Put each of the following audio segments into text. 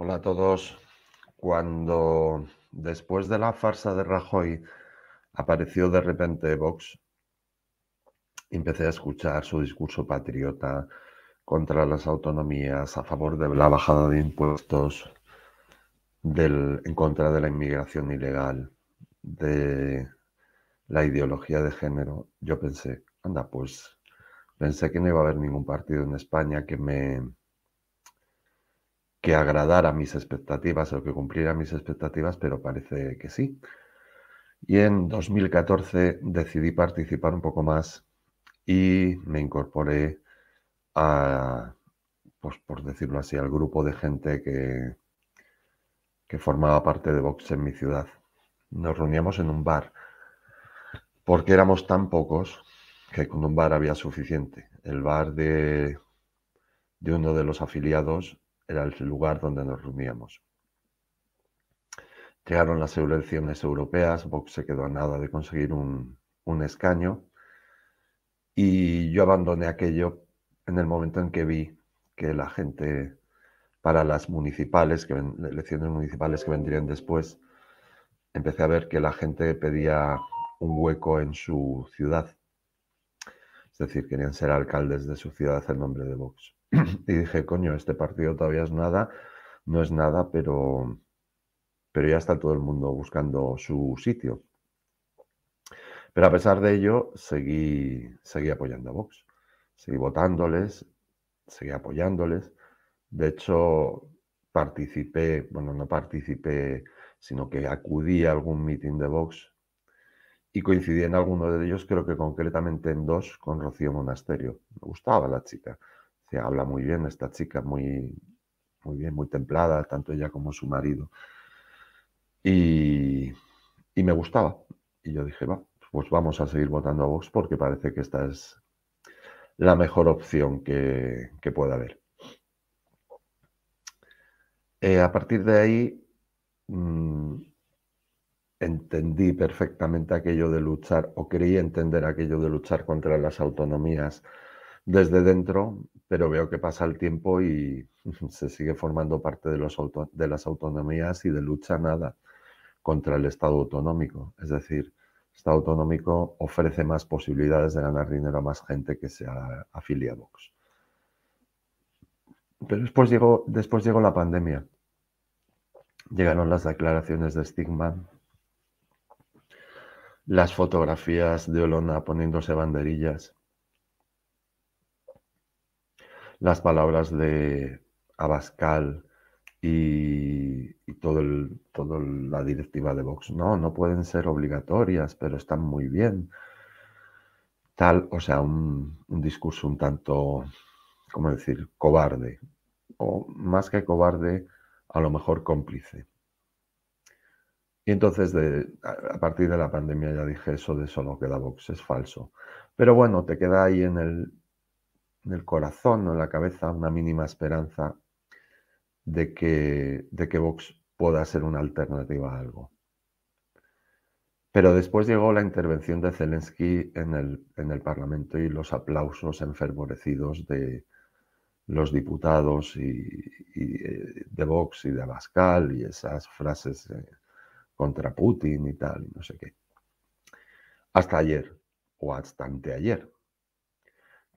Hola a todos. Cuando después de la farsa de Rajoy apareció de repente Vox, empecé a escuchar su discurso patriota contra las autonomías, a favor de la bajada de impuestos, del, en contra de la inmigración ilegal, de la ideología de género. Yo pensé, anda, pues pensé que no iba a haber ningún partido en España que me que agradara mis expectativas o que cumpliera mis expectativas, pero parece que sí. Y en 2014 decidí participar un poco más y me incorporé a, pues por decirlo así, al grupo de gente que, que formaba parte de Vox en mi ciudad. Nos reuníamos en un bar, porque éramos tan pocos que con un bar había suficiente. El bar de, de uno de los afiliados era el lugar donde nos reuníamos. Llegaron las elecciones europeas, Vox se quedó a nada de conseguir un, escaño y yo abandoné aquello en el momento en que vi que la gente para las municipales, que, elecciones municipales que vendrían después, empecé a ver que la gente pedía un hueco en su ciudad. Es decir, querían ser alcaldes de su ciudad en nombre de Vox. y dije, coño, este partido todavía es nada, no es nada, pero, pero ya está todo el mundo buscando su sitio. Pero a pesar de ello, seguí, seguí apoyando a Vox, seguí votándoles, seguí apoyándoles. De hecho, participé, bueno, no participé, sino que acudí a algún mitin de Vox y coincidí en alguno de ellos, creo que concretamente en dos, con Rocío Monasterio. Me gustaba la chica se habla muy bien esta chica, muy, muy bien, muy templada, tanto ella como su marido. Y, y me gustaba. Y yo dije, va, pues vamos a seguir votando a Vox porque parece que esta es la mejor opción que, que pueda haber. Eh, a partir de ahí mm, entendí perfectamente aquello de luchar, o creí entender aquello de luchar contra las autonomías desde dentro, pero veo que pasa el tiempo y se sigue formando parte de, los de las autonomías y de lucha nada contra el Estado autonómico. Es decir, el Estado autonómico ofrece más posibilidades de ganar dinero a más gente que se afilia a Vox. Pero después llegó, después llegó la pandemia. Llegaron las declaraciones de estigma, las fotografías de Olona poniéndose banderillas, las palabras de Abascal y, toda todo la directiva de Vox. No, no pueden ser obligatorias, pero están muy bien. Tal, o sea, un, discurso un tanto, ¿cómo decir?, cobarde. O más que cobarde, a lo mejor cómplice. Y entonces, a partir de la pandemia, ya dije eso de eso solo queda Vox, es falso. Pero bueno, te queda ahí en el en el corazón o en la cabeza una mínima esperanza de que, de que Vox pueda ser una alternativa a algo. Pero después llegó la intervención de Zelensky en el, en el Parlamento y los aplausos enfervorecidos de los diputados y, eh, de Vox y de Abascal y esas frases eh, contra Putin y tal, y no sé qué. Hasta ayer, o hasta anteayer,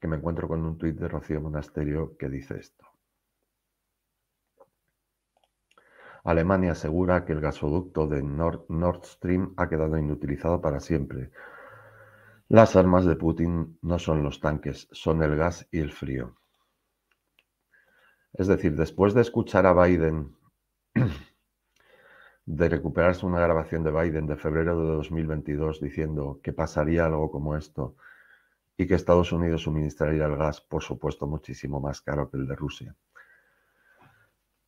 que me encuentro con un tuit de Rocío Monasterio que dice esto. Alemania asegura que el gasoducto de Nord, Stream ha quedado inutilizado para siempre. Las armas de Putin no son los tanques, son el gas y el frío. Es decir, después de escuchar a Biden, de recuperarse una grabación de Biden de febrero de 2022 diciendo que pasaría algo como esto, y que Estados Unidos suministraría el gas, por supuesto, muchísimo más caro que el de Rusia.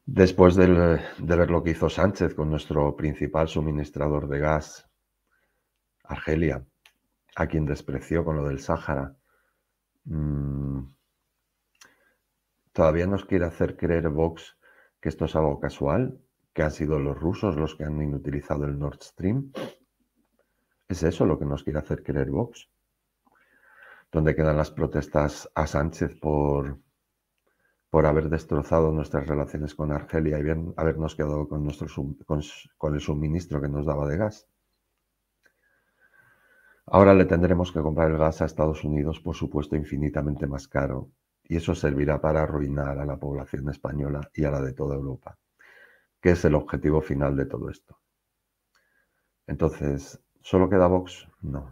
Después de ver lo que hizo Sánchez con nuestro principal suministrador de gas, Argelia, a quien despreció con lo del Sáhara, mm, todavía nos quiere hacer creer Vox que esto es algo casual, que han sido los rusos los que han inutilizado el Nord Stream. ¿Es eso lo que nos quiere hacer creer Vox? Donde quedan las protestas a Sánchez por, por haber destrozado nuestras relaciones con Argelia y bien habernos quedado con, con el suministro que nos daba de gas. Ahora le tendremos que comprar el gas a Estados Unidos, por supuesto, infinitamente más caro, y eso servirá para arruinar a la población española y a la de toda Europa, que es el objetivo final de todo esto. Entonces, ¿solo queda Vox? No,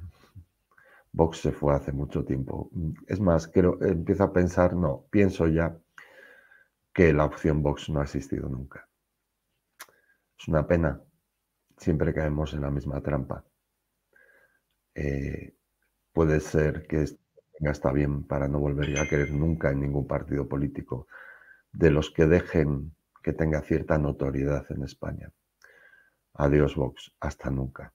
Vox se fue hace mucho tiempo. Es más, creo, empiezo a pensar, no, pienso ya que la opción Vox no ha existido nunca. Es una pena. Siempre caemos en la misma trampa. Eh, puede ser que está bien para no volver a querer nunca en ningún partido político de los que dejen que tenga cierta notoriedad en España. Adiós Vox, hasta nunca.